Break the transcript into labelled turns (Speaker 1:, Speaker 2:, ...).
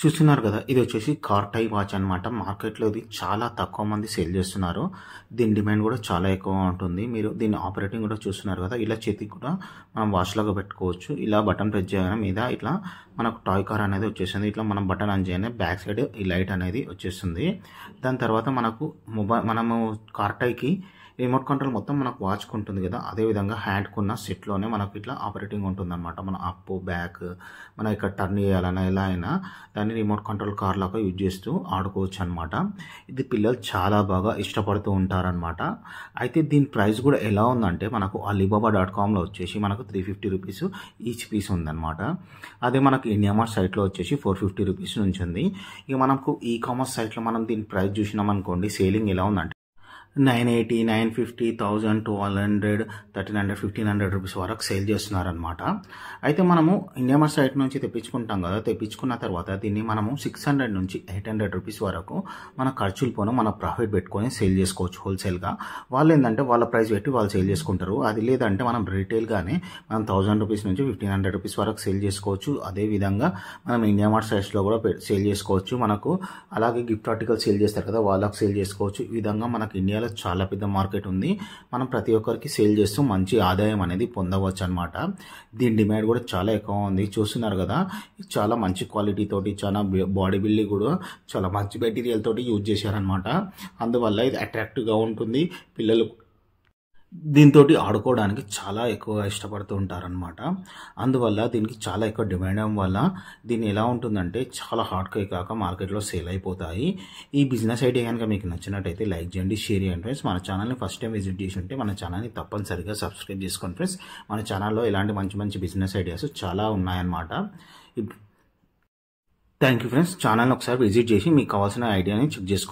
Speaker 1: చూస్తున్నారు కదా ఇది వచ్చేసి కార్ టై వాచ్ అనమాట మార్కెట్లో ఇది చాలా తక్కువ మంది సేల్ చేస్తున్నారు దీని డిమాండ్ కూడా చాలా ఎక్కువ ఉంటుంది మీరు దీన్ని ఆపరేటింగ్ కూడా చూస్తున్నారు కదా ఇలా చేతికి కూడా మనం వాచ్లాగా పెట్టుకోవచ్చు ఇలా బటన్ ప్రెస్ చేయడం మీద ఇట్లా మనకు టాయ్ కార్ అనేది వచ్చేసింది ఇట్లా మనం బటన్ ఆన్ చేయగానే బ్యాక్ సైడ్ ఈ లైట్ అనేది వచ్చేస్తుంది దాని తర్వాత మనకు మొబైల్ మనము కార్ టైకి రిమోట్ కంట్రోల్ మొత్తం మనకు వాచ్ ఉంటుంది కదా అదేవిధంగా హ్యాండ్కు ఉన్న సెట్లోనే మనకు ఇట్లా ఆపరేటింగ్ ఉంటుంది అనమాట మన అప్ బ్యాక్ మనం ఇక్కడ టర్న్ చేయాలన్నా ఎలా అయినా దాన్ని రిమోట్ కంట్రోల్ కార్ లాగా యూజ్ చేస్తూ ఆడుకోవచ్చు అనమాట ఇది పిల్లలు చాలా బాగా ఇష్టపడుతూ ఉంటారనమాట అయితే దీని ప్రైస్ కూడా ఎలా ఉందంటే మనకు అలీబాబా డాట్ కామ్లో వచ్చేసి మనకు three fifty rupees each piece ఉందన్నమాట అదే మనకు ఇండియామార్ సైట్లో వచ్చేసి ఫోర్ ఫిఫ్టీ రూపీస్ నుంచి ఉంది ఇక మనకు ఈ కామర్స్ సైట్లో మనం దీని ప్రైస్ చూసినాం అనుకోండి సేలింగ్ ఎలా ఉందంటే nine eighty nine fifty thousand two hundred thirteen hundred fifteen hundred rupees వరకు సేల్ చేస్తున్నారనమాట అయితే మనము ఇండియా సైట్ నుంచి తెప్పించుకుంటాం కదా తెప్పించుకున్న తర్వాత దీన్ని మనము సిక్స్ హండ్రెడ్ నుంచి ఎయిట్ హండ్రెడ్ రూపీస్ వరకు మన ఖర్చులు పోను మన ప్రాఫిట్ పెట్టుకొని సేల్ చేసుకోవచ్చు హోల్సేల్గా వాళ్ళు ఏంటంటే వాళ్ళ ప్రైస్ పెట్టి వాళ్ళు సేల్ చేసుకుంటారు అది లేదంటే మనం రీటైల్గానే మనం థౌజండ్ రూపీస్ నుంచి ఫిఫ్టీన్ హండ్రెడ్ రూపీస్ వరకు సేల్ చేసుకోవచ్చు అదేవిధంగా మనం ఇండియా మార్ట్ సైట్స్లో కూడా సేల్ చేసుకోవచ్చు మనకు అలాగే గిఫ్ట్ ఆర్టికల్ సేల్ చేస్తారు కదా వాళ్ళకి సేల్ చేసుకోవచ్చు ఈ విధంగా మనకు ఇండియా ఇండియాలో చాలా పెద్ద మార్కెట్ ఉంది మనం ప్రతి ఒక్కరికి సేల్ చేస్తూ మంచి ఆదాయం అనేది పొందవచ్చు అనమాట దీని డిమాండ్ కూడా చాలా ఎక్కువ ఉంది చూస్తున్నారు కదా చాలా మంచి క్వాలిటీ తోటి చాలా బాడీ బిల్డింగ్ కూడా చాలా మంచి మెటీరియల్ తోటి యూజ్ చేశారనమాట అందువల్ల ఇది అట్రాక్టివ్గా ఉంటుంది పిల్లలు దీంతో ఆడుకోవడానికి చాలా ఎక్కువగా ఇష్టపడుతూ ఉంటారనమాట అందువల్ల దీనికి చాలా ఎక్కువ డిమాండ్ అవ్వడం వల్ల దీన్ని ఎలా ఉంటుందంటే చాలా హార్డ్గా కాక మార్కెట్లో సేల్ అయిపోతాయి ఈ బిజినెస్ ఐడియా కనుక మీకు నచ్చినట్టయితే లైక్ చేయండి షేర్ చేయండి ఫ్రెండ్స్ మన ఛానల్ని ఫస్ట్ టైం విజిట్ చేసి ఉంటే మన ఛానల్ని తప్పనిసరిగా సబ్స్క్రైబ్ చేసుకోండి ఫ్రెండ్స్ మన ఛానల్లో ఇలాంటి మంచి మంచి బిజినెస్ ఐడియాస్ చాలా ఉన్నాయన్నమాట థ్యాంక్ యూ ఫ్రెండ్స్ ఛానల్ని ఒకసారి విజిట్ చేసి మీకు కావాల్సిన ఐడియాని చెక్ చేసుకోండి